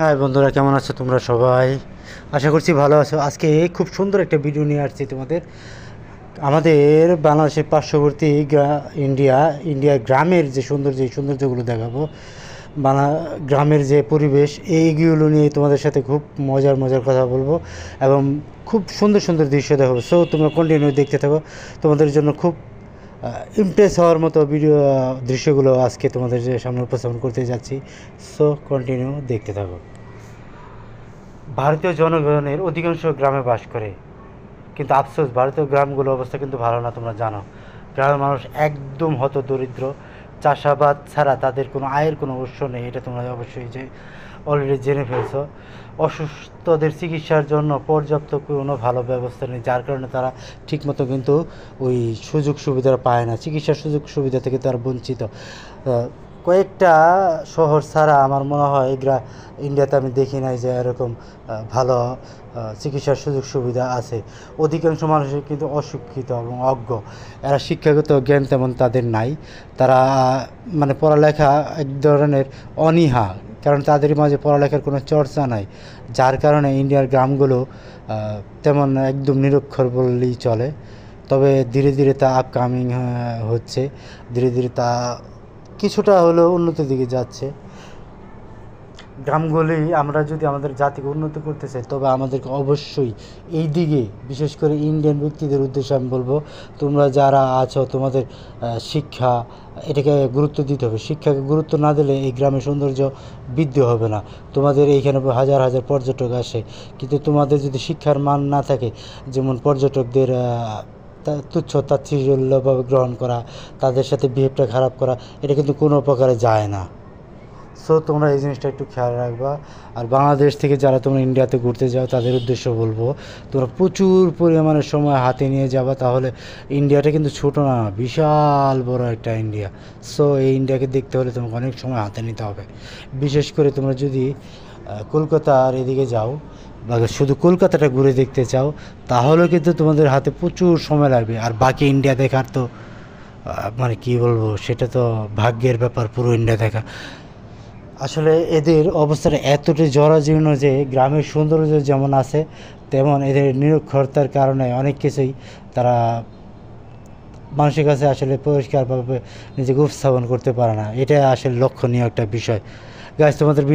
হ্যাঁ বন্ধুরা কেমন আছো তোমরা সবাই আশা করছি ভালো আছো আজকে খুব সুন্দর একটা ভিডিও নিয়ে আসছি তোমাদের আমাদের বাংলাদেশের পার্শ্ববর্তী ইন্ডিয়া ইন্ডিয়া গ্রামের যে সৌন্দর্য এই সৌন্দর্যগুলো দেখাবো বাংলা গ্রামের যে পরিবেশ এইগুলো নিয়ে তোমাদের সাথে খুব মজার মজার কথা বলবো এবং খুব সুন্দর সুন্দর দৃশ্য দেখাবো সো তোমরা কন্টিনিউ দেখতে থাকো তোমাদের জন্য খুব ইমপ্রেস হওয়ার মতো ভিডিও দৃশ্যগুলো আজকে তোমাদের সামনে উপস্থাপন করতে যাচ্ছি সো কন্টিনিউ দেখতে থাকো ভারতীয় জনগণের অধিকাংশ গ্রামে বাস করে কিন্তু আফসোস ভারতীয় গ্রামগুলোর অবস্থা কিন্তু ভালো না তোমরা জানো গ্রামের মানুষ একদম হত দরিদ্র চাষাবাদ ছাড়া তাদের কোনো আয়ের কোনো উৎস নেই এটা তোমরা অবশ্যই যে অলরেডি জেনে ফেলছো অসুস্থদের চিকিৎসার জন্য পর্যাপ্ত কোনো ভালো ব্যবস্থা নেই যার কারণে তারা ঠিকমতো কিন্তু ওই সুযোগ সুবিধা পায় না চিকিৎসার সুযোগ সুবিধা থেকে তারা বঞ্চিত কয়েকটা শহর ছাড়া আমার মনে হয় গ্রা ইন্ডিয়াতে আমি দেখি নাই যে এরকম ভালো চিকিৎসার সুযোগ সুবিধা আছে অধিকাংশ মানুষের কিন্তু অশিক্ষিত এবং অজ্ঞ এরা শিক্ষাগত জ্ঞান তেমন তাদের নাই তারা মানে পড়ালেখা এক ধরনের অনীহা কারণ তাদের মাঝে পড়ালেখার কোনো চর্চা নাই যার কারণে ইন্ডিয়ার গ্রামগুলো তেমন একদম নিরক্ষর বললেই চলে তবে ধীরে ধীরে তা আপকামিং হ্যাঁ, হচ্ছে ধীরে ধীরে তা কিছুটা হলেও উন্নতির দিকে যাচ্ছে গ্রামগুলি আমরা যদি আমাদের জাতিকে উন্নত করতে চাই তবে আমাদেরকে অবশ্যই এই দিকে বিশেষ করে ইন্ডিয়ান ব্যক্তিদের উদ্দেশ্যে আমি বলবো তোমরা যারা আছো তোমাদের শিক্ষা এটাকে গুরুত্ব দিতে হবে শিক্ষাকে গুরুত্ব না দিলে এই গ্রামের সৌন্দর্য বৃদ্ধি হবে না তোমাদের এইখানে হাজার হাজার পর্যটক আসে কিন্তু তোমাদের যদি শিক্ষার মান না থাকে যেমন পর্যটকদের তুচ্ছ তাচ্ছিল্যভাবে গ্রহণ করা তাদের সাথে বিহেভটা খারাপ করা এটা কিন্তু কোনো প্রকারে যায় না সো তোমরা এই জিনিসটা একটু খেয়াল রাখবা আর বাংলাদেশ থেকে যারা তোমরা ইন্ডিয়াতে ঘুরতে যাও তাদের উদ্দেশ্য বলবো তোমরা প্রচুর পরিমাণে সময় হাতে নিয়ে যাবা তাহলে ইন্ডিয়াটা কিন্তু ছোট না বিশাল বড় একটা ইন্ডিয়া সো এই ইন্ডিয়াকে দেখতে হলে তোমাকে অনেক সময় হাতে নিতে হবে বিশেষ করে তোমরা যদি কলকাতার এদিকে যাও বা শুধু কলকাতাটা ঘুরে দেখতে চাও তাহলে কিন্তু তোমাদের হাতে প্রচুর সময় লাগবে আর বাকি ইন্ডিয়া দেখার তো মানে কি বলবো সেটা তো ভাগ্যের ব্যাপার পুরো ইন্ডিয়া দেখা আসলে এদের অবস্থাটা এতটাই জরাজীর্ণ যে গ্রামের সৌন্দর্য যেমন আছে তেমন এদের নিরক্ষরতার কারণে অনেক কিছুই তারা মানুষের কাছে আসলে পরিষ্কারভাবে নিজেকে উপস্থাপন করতে পারে না এটা আসলে লক্ষণীয় একটা বিষয় গাছ তোমাদের